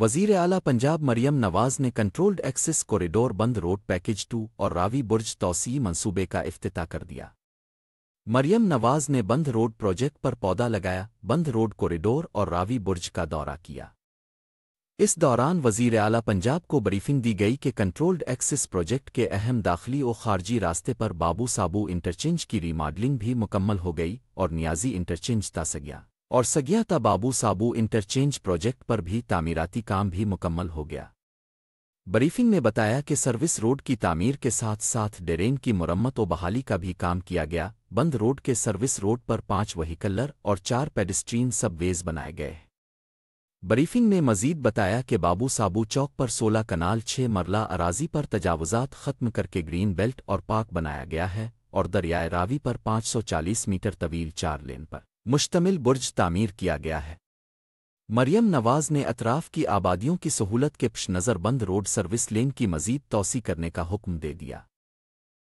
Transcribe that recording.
वजीर आला पंजाब मरियम नवाज ने कंट्रोल्ड एक्सिस कॉरिडोर बंद रोड पैकेज टू और रावी बुर्ज तोसी मंसूबे का अफ्ताह कर दिया मरियम नवाज ने बंद रोड प्रोजेक्ट पर पौधा लगाया बंद रोड कॉरिडोर और रावी बुर्ज का दौरा किया इस दौरान वजीर अला पंजाब को ब्रीफिंग दी गई कि कंट्रोल्ड एक्सिस प्रोजेक्ट के अहम दाखिली और खारजी रास्ते पर बाबू साबू इंटरचेंज की रीमॉडलिंग भी मुकम्मल हो गई और नियाजी इंटरचेंज तस गया और सगियाता बाबू साबू इंटरचेंज प्रोजेक्ट पर भी तामीराती काम भी मुकम्मल हो गया ब्रीफिंग में बताया कि सर्विस रोड की तामीर के साथ साथ डेरेन की मुरम्मत और बहाली का भी काम किया गया बंद रोड के सर्विस रोड पर पाँच वहीकलर और चार पेडिस्ट्रीन सबवेज बनाए गए ब्रीफिंग ने मजीद बताया कि बाबू साबू चौक पर सोलह कनाल छह मरला अराजी पर तजावजात खत्म करके ग्रीन बेल्ट और पार्क बनाया गया है और दरियाए रावी पर 540 मीटर तवील चार लेन पर मुश्तमिल बुर्ज तामीर किया गया है मरियम नवाज ने अतराफ की आबादियों की सहूलत के पश नज़रबंद रोड सर्विस लेन की मजीद तोसी करने का हुक्म दे दिया